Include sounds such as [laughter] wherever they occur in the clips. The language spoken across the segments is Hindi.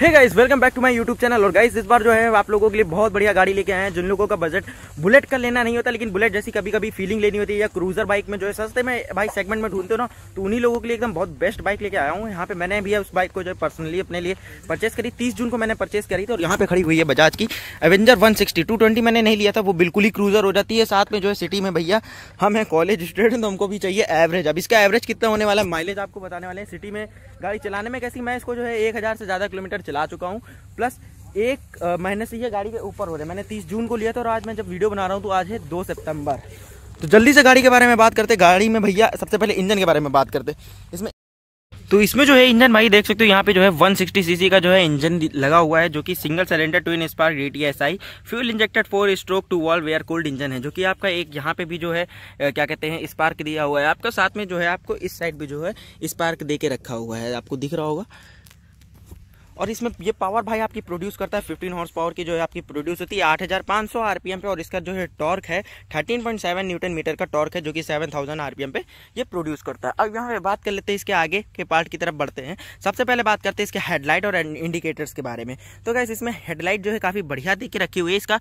hey guys welcome back to my YouTube channel और गाइस इस बार जो है आप लोगों के लिए बहुत बढ़िया गाड़ी लेके आए हैं जिन लोगों का बजट बुलेट का लेना नहीं होता लेकिन बुलेट जैसी कभी कभी फीलिंग लेनी होती है या क्रूजर बाइक में जो है सस्ते में भाई सेगमेंट में ढूंढते हो ना तो उन्हीं लोगों के लिए एकदम बहुत बेस्ट बाइक लेके आया हूँ यहाँ पे मैंने भी उस बाइक को जो है पर्सनली अपने लिए परचेस करी तीस जून को मैंने परचेस करी थी और यहाँ पे खड़ी हुई है बजाज की एवेंजर वन सिक्सटी मैंने नहीं लिया था वो बिल्कुल ही क्रूजर हो जाती है साथ में जो है सिटी में भैया हम हैं कॉलेज स्टूडेंट तो हमको भी चाहिए एवरेज अब इसका एवरेज कितना होने वाला है माइलेज आपको बताने वाले हैं सिटी में गाड़ी चलाने में कैसी मैं इसको जो है एक हज़ार से ज़्यादा किलोमीटर चला चुका हूँ प्लस एक महीने से ये गाड़ी के ऊपर हो रहे मैंने तीस जून को लिया था और आज मैं जब वीडियो बना रहा हूँ तो आज है दो सितंबर तो जल्दी से गाड़ी के बारे में बात करते गाड़ी में भैया सबसे पहले इंजन के बारे में बात करते इसमें तो इसमें जो है इंजन भाई देख सकते हो यहाँ पे जो है 160 सीसी का जो है इंजन लगा हुआ है जो कि single cylinder twin spark D T S I fuel injected four stroke two valve air cooled engine है जो कि आपका एक यहाँ पे भी जो है क्या कहते हैं स्पार्क दिया हुआ है आपका साथ में जो है आपको इस साइड भी जो है स्पार्क दे के रखा हुआ है आपको दिख रहा होगा और इसमें ये पावर भाई आपकी प्रोड्यूस करता है फिफ्टीन हॉर्स पावर की जो है आपकी प्रोड्यूस होती है आठ हज़ार पाँच सौ आर पी एम पे और इसका जो है टॉर्क है thirteen point seven newton metre का टॉर्क है जो कि seven thousand R P M पे ये प्रोड्यूस करता है अब यहाँ पे बात कर लेते हैं इसके आगे के पार्ट की तरफ बढ़ते हैं सबसे पहले बात करते हैं इसके हेडलाइट और इंडिकेटर्स के बारे में तो क्या इसमें हेडलाइट जो है काफ़ी बढ़िया देखिए के रखी हुई है इसका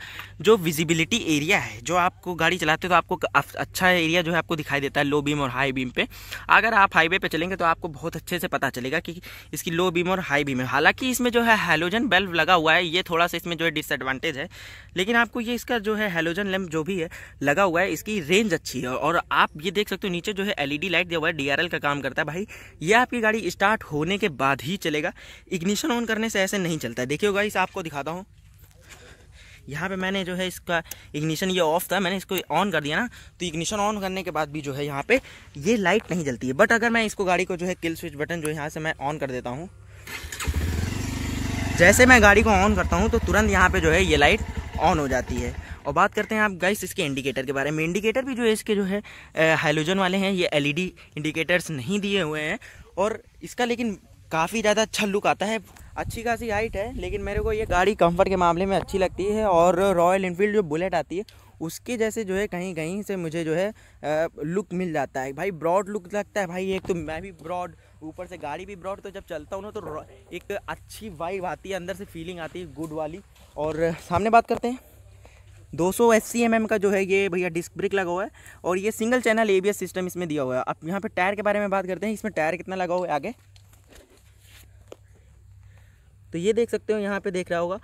जो विजिबिलिटी एरिया है जो आपको गाड़ी चलाते हो तो आपको अच्छा एरिया जो है आपको दिखाई देता है लो बीम और हाई बीम पे अगर आप हाईवे पे चलेंगे तो आपको बहुत अच्छे से पता चलेगा कि इसकी लो बीम और हाई बीम है हालांकि ही इसमें जो है हेलोजन बल्ब लगा हुआ है ये थोड़ा सा इसमें जो है डिसएडवांटेज है लेकिन आपको ये इसका जो है हेलोजन लैम्प जो भी है लगा हुआ है इसकी रेंज अच्छी है और आप ये देख सकते हो नीचे जो है एलईडी लाइट दिया हुआ है डीआरएल का काम करता है भाई ये आपकी गाड़ी स्टार्ट होने के बाद ही चलेगा इग्निशन ऑन करने से ऐसे नहीं चलता है देखिए गाइस आपको दिखाता हूँ यहाँ पे मैंने जो है इसका इग्निशन ये ऑफ था मैंने इसको ऑन कर दिया ना तो इग्निशन ऑन करने के बाद भी जो है यहाँ पे ये लाइट नहीं जलती है बट अगर मैं इसको गाड़ी को जो है किल स्विच बटन जो यहाँ से मैं ऑन कर देता हूँ जैसे मैं गाड़ी को ऑन करता हूँ तो तुरंत यहाँ पे जो है ये लाइट ऑन हो जाती है और बात करते हैं आप गाइस इसके इंडिकेटर के बारे में इंडिकेटर भी जो है इसके जो है हाइलोजन वाले हैं ये एलईडी इंडिकेटर्स नहीं दिए हुए हैं और इसका लेकिन काफ़ी ज़्यादा अच्छा लुक आता है अच्छी खासी हाइट है लेकिन मेरे को ये गाड़ी कंफर्ट के मामले में अच्छी लगती है और रॉयल इनफील्ड जो बुलेट आती है उसके जैसे जो है कहीं कहीं से मुझे जो है लुक मिल जाता है भाई ब्रॉड लुक लगता है भाई एक तो मैं भी ब्रॉड ऊपर से गाड़ी भी ब्रॉड तो जब चलता हूँ ना तो एक अच्छी वाइब आती है अंदर से फीलिंग आती है गुड वाली और सामने बात करते हैं 200 सौ mm का जो है ये भैया डिस्क ब्रेक लगा हुआ है और ये सिंगल चैनल ए सिस्टम इसमें दिया हुआ है अब यहाँ पे टायर के बारे में बात करते हैं इसमें टायर कितना लगा हुआ है आगे तो ये देख सकते हो यहाँ पे देख रहा होगा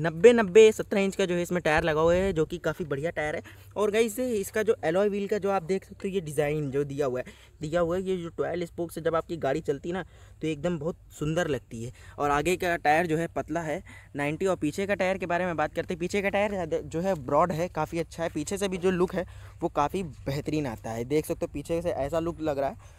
नब्बे नब्बे सत्रह इंच का जो है इसमें टायर लगा हुआ है जो कि काफ़ी बढ़िया टायर है और गई से इसका जो एलॉय व्हील का जो आप देख सकते हो ये डिज़ाइन जो दिया हुआ है दिया हुआ है ये जो ट्वेल्व स्पोक से जब आपकी गाड़ी चलती ना तो एकदम बहुत सुंदर लगती है और आगे का टायर जो है पतला है नाइन्टी और पीछे का टायर के बारे में बात करते हैं पीछे का टायर जो है ब्रॉड है काफ़ी अच्छा है पीछे से भी जो लुक है वो काफ़ी बेहतरीन आता है देख सकते हो पीछे से ऐसा लुक लग रहा है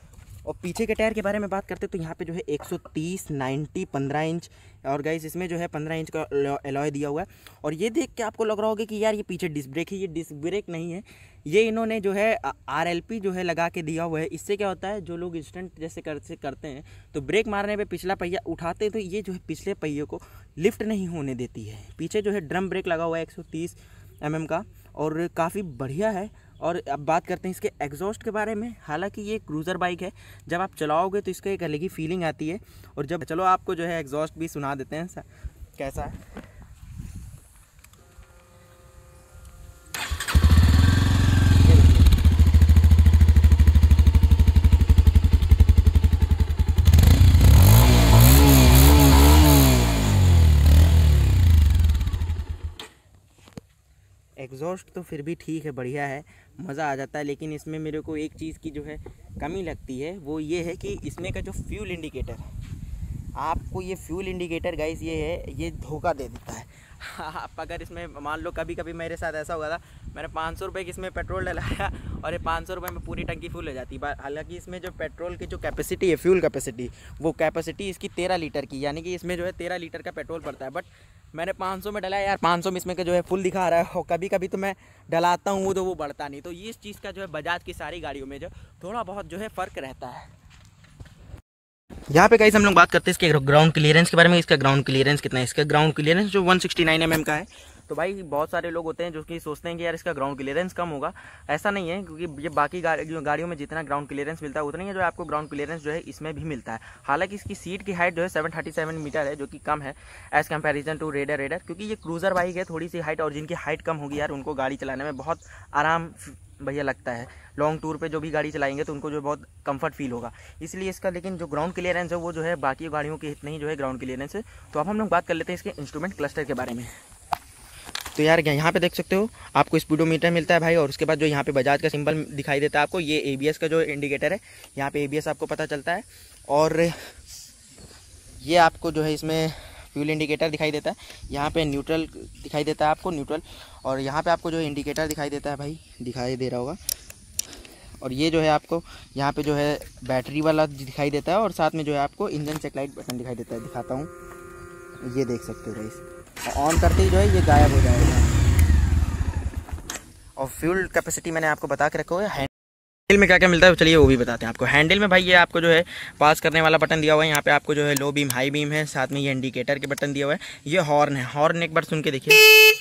और पीछे के टायर के बारे में बात करते हैं तो यहाँ पे जो है 130 90 15 इंच और गाइस इसमें जो है 15 इंच का एलॉय दिया हुआ है और ये देख के आपको लग रहा होगा कि यार ये पीछे डिस्क ब्रेक है ये डिस्क ब्रेक नहीं है ये इन्होंने जो है आर जो है लगा के दिया हुआ है इससे क्या होता है जो लोग इंस्टेंट जैसे कर, करते हैं तो ब्रेक मारने पर पिछला पहिया उठाते तो ये जो है पिछले पहिए को लिफ्ट नहीं होने देती है पीछे जो है ड्रम ब्रेक लगा हुआ है एक सौ का और काफ़ी बढ़िया है और अब बात करते हैं इसके एग्जॉस्ट के बारे में हालांकि ये क्रूज़र बाइक है जब आप चलाओगे तो इसका एक अलग ही फीलिंग आती है और जब चलो आपको जो है एग्जॉस्ट भी सुना देते हैं कैसा है एग्जॉस्ट तो फिर भी ठीक है बढ़िया है मज़ा आ जाता है लेकिन इसमें मेरे को एक चीज़ की जो है कमी लगती है वो ये है कि इसमें का जो फ्यूल इंडिकेटर है आपको ये फ्यूल इंडिकेटर गाइस ये है ये धोखा दे देता है [laughs] आप अगर इसमें मान लो कभी कभी मेरे साथ ऐसा हुआ था मैंने पाँच सौ रुपये की इसमें पेट्रोल डलाया और ये पाँच सौ रुपये में पूरी टंकी फुल हो जाती हालांकि इसमें जो पेट्रोल की जो कैपेसिटी है फ्यूल कैपेसिटी वो कैपेसिटी इसकी तेरह लीटर की यानी कि इसमें जो है तेरह लीटर का पेट्रोल पड़ता है बट मैंने 500 में डला यार 500 में इसमें का जो है फुल दिखा रहा है और कभी कभी तो मैं डलाता हूँ वो तो वो बढ़ता नहीं तो इस चीज़ का जो है बजाज की सारी गाड़ियों में जो थोड़ा बहुत जो है फ़र्क रहता है यहाँ पे कहीं हम लोग बात करते हैं इसके ग्राउंड क्लियरेंस के बारे में इसका ग्राउंड क्लियरेंस कितना है इसका ग्राउंड क्लियरेंस जो वन सिक्सटी mm का है तो भाई बहुत सारे लोग होते हैं जो कि सोचते हैं कि यार इसका ग्राउंड क्लियरेंस कम होगा ऐसा नहीं है क्योंकि ये बाकी गाड़ियों में जितना ग्राउंड क्लियरेंस मिलता है उतना ही जो आपको ग्राउंड क्लियरेंस जो है इसमें भी मिलता है हालांकि इसकी सीट की हाइट जो है सेवन मीटर है जो कि कम है as comparison to Raider Raider क्योंकि ये क्रूजर बाइक है थोड़ी सी हाइट और जिनकी हाइट कम होगी यार उनको गाड़ी चलाने में बहुत आराम भैया लगता है लॉन्ग टूर पे जो भी गाड़ी चलाएंगे तो उनको जो बहुत कंफर्ट फील होगा इसलिए इसका लेकिन जो ग्राउंड क्लियरेंस है वो जो है बाकी गाड़ियों के इतने ही जो है ग्राउंड क्लियरेंस है तो अब हम लोग बात कर लेते हैं इसके इंस्ट्रूमेंट क्लस्टर के बारे में तो यार यहाँ पे देख सकते हो आपको स्पीडोमीटर मिलता है भाई और उसके बाद जो यहाँ पे बजाज का सिंबल दिखाई देता है आपको ये ए का जो इंडिकेटर है यहाँ पे ए आपको पता चलता है और ये आपको जो है इसमें फ्यूल इंडिकेटर दिखाई देता है यहाँ पे न्यूट्रल दिखाई देता है आपको न्यूट्रल और यहाँ पे आपको जो इंडिकेटर दिखाई देता है भाई दिखाई दे रहा होगा और ये जो है आपको यहाँ पे जो है बैटरी वाला दिखाई देता है और साथ में जो है आपको इंजन चेकलाइट बटन दिखाई देता है दिखाता हूँ ये देख सकते हो भाई ऑन करते ही जो है ये गायब हो जाएगा और फ्यूल कैपेसिटी मैंने आपको बता के रखा हुआ है हैंडल में क्या क्या मिलता है चलिए वो भी बताते हैं आपको हैंडल में भाई ये आपको जो है पास करने वाला बटन दिया हुआ है यहाँ पे आपको जो है लो बीम हाई बीम है साथ में ये इंडिकेटर के बटन दिया हुआ है ये हॉर्न है हॉर्न एक बार सुन के देखिए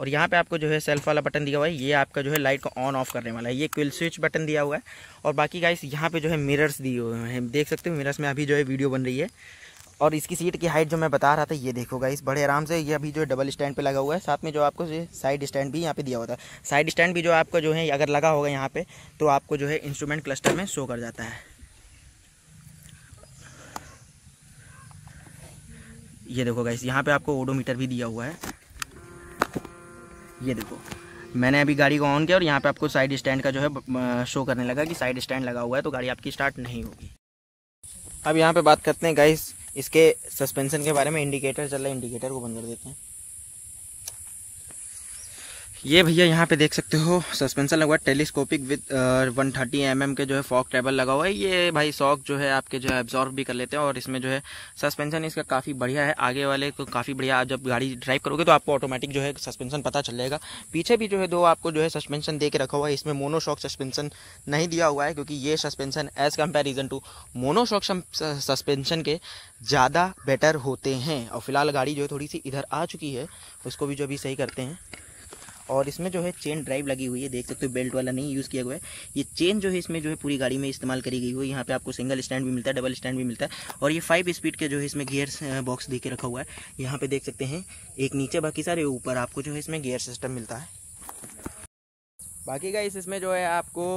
और यहाँ पे आपको जो है सेल्फ वाला बटन दिया हुआ है ये आपका जो है लाइट को ऑन ऑफ करने वाला है ये क्विल स्विच बटन दिया हुआ है और बाकी गाइस यहाँ पे जो है मिरर्स दिए हुए हैं देख सकते हो मिरर्स में अभी जो है वीडियो बन रही है और इसकी सीट की हाइट जो मैं बता रहा था ये देखो गाइस बड़े आराम से ये अभी जो डबल स्टैंड पे लगा हुआ है साथ में जो आपको साइड स्टैंड भी यहाँ पे दिया होता है साइड स्टैंड भी जो आपको जो है अगर लगा होगा यहाँ पे तो आपको जो है इंस्ट्रूमेंट क्लस्टर में शो कर जाता है ये देखो गाइस यहाँ पे आपको ओडोमीटर भी दिया हुआ है ये देखो मैंने अभी गाड़ी को ऑन किया और यहाँ पे आपको साइड स्टैंड का जो है शो करने लगा कि साइड स्टैंड लगा हुआ है तो गाड़ी आपकी स्टार्ट नहीं होगी अब यहाँ पे बात करते हैं गाइस इसके सस्पेंशन के बारे में इंडिकेटर चल रहा है इंडिकेटर को बंद कर देते हैं ये भैया यहाँ पे देख सकते हो सस्पेंशन लगा हुआ है telescopic with one thirty M के जो है फॉक टेबल लगा हुआ है ये भाई शॉक जो है आपके जो है एब्जॉर्व भी कर लेते हैं और इसमें जो है सस्पेंशन इसका काफ़ी बढ़िया है आगे वाले को काफ़ी बढ़िया जब गाड़ी ड्राइव करोगे तो आपको ऑटोमेटिक जो है सस्पेंशन पता चल जाएगा पीछे भी जो है दो आपको जो है सस्पेंशन दे के रखा हुआ है इसमें मोनोशॉक सस्पेंशन नहीं दिया हुआ है क्योंकि ये suspension as comparison to monoshock suspension के ज़्यादा बेटर होते हैं और फिलहाल गाड़ी जो है थोड़ी सी इधर आ चुकी है उसको भी जो अभी सही करते हैं और इसमें जो है चेन ड्राइव लगी हुई है देख सकते हो बेल्ट वाला नहीं यूज़ किया हुआ है ये चेन जो है इसमें जो है पूरी गाड़ी में इस्तेमाल करी गई हुई यहाँ पे आपको सिंगल स्टैंड भी मिलता है डबल स्टैंड भी मिलता है और ये फाइव स्पीड के जो है इसमें गियर बॉक्स दे के रखा हुआ है यहाँ पे देख सकते हैं एक नीचे बाकी सारे ऊपर आपको जो है इसमें गियर सिस्टम मिलता है बाकी का इसमें जो है आपको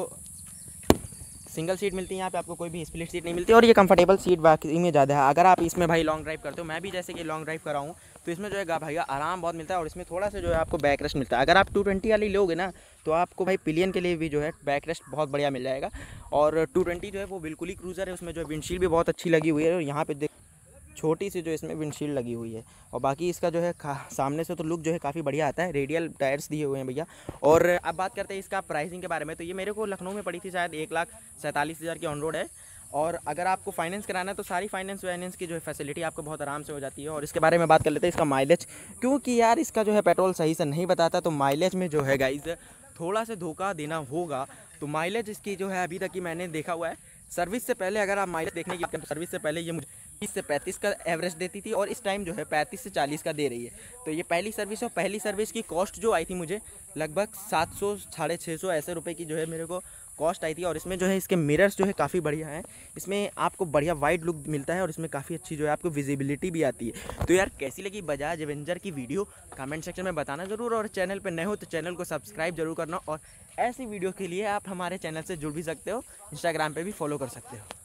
सिंगल सीट मिलती है यहाँ पे आपको कोई भी स्प्लिट सीट नहीं मिलती और ये कंफर्टेबल सीट बाकी में ज़्यादा है अगर आप इसमें भाई लॉन्ग ड्राइव करते हो मैं भी जैसे कि लॉन्ग ड्राइव कर रहा हूँ तो इसमें जो है भैया आराम बहुत मिलता है और इसमें थोड़ा सा जो है आपको बैक रेस्ट मिलता है अगर आप टू ट्वेंटी वाली लोगे ना तो आपको भाई पिलियन के लिए भी जो है बैक रेस्ट बहुत बढ़िया मिल जाएगा और टू ट्वेंटी जो है वो बिल्कुल ही क्रूज़र है उसमें जो है विंडशील्ड भी बहुत अच्छी लगी हुई है और यहाँ पर देख छोटी सी जो इसमें विंडशील्ड लगी हुई है और बाकी इसका जो है सामने से तो लुक जो है काफ़ी बढ़िया आता है रेडियल टायर्स दिए हुए हैं भैया और अब बात करते हैं इसका प्राइसिंग के बारे में तो ये मेरे को लखनऊ में पड़ी थी शायद एक लाख सैंतालीस हज़ार की ऑन रोड है और अगर आपको फाइनेंस कराना है तो सारी फाइनेंस वाइनेंस की जो है फैसिलिटी आपको बहुत आराम से हो जाती है और इसके बारे में बात कर लेते हैं इसका माइलेज क्योंकि यार इसका जो है पेट्रोल सही से नहीं बताता तो माइलेज में जो है गाइज थोड़ा सा धोखा देना होगा तो माइलेज इसकी जो है अभी तक ही मैंने देखा हुआ है सर्विस से पहले अगर आप माइलेज देखने की सर्विस तो से पहले ये मुझे तीस से पैंतीस का एवरेज देती थी और इस टाइम जो है पैंतीस से चालीस का दे रही है तो ये पहली सर्विस और पहली सर्विस की कॉस्ट जो आई थी मुझे लगभग सात सौ साढ़े छः सौ ऐसे रुपये की जो है मेरे को कॉस्ट आई थी और इसमें जो है इसके मिरर्स जो है काफ़ी बढ़िया हैं इसमें आपको बढ़िया वाइड लुक मिलता है और इसमें काफ़ी अच्छी जो है आपको विजिबिलिटी भी आती है तो यार कैसी लगी बजाज एवेंजर की वीडियो कमेंट सेक्शन में बताना ज़रूर और चैनल पर नए हो तो चैनल को सब्सक्राइब जरूर करना और ऐसी वीडियो के लिए आप हमारे चैनल से जुड़ भी सकते हो इंस्टाग्राम पर भी फॉलो कर सकते हो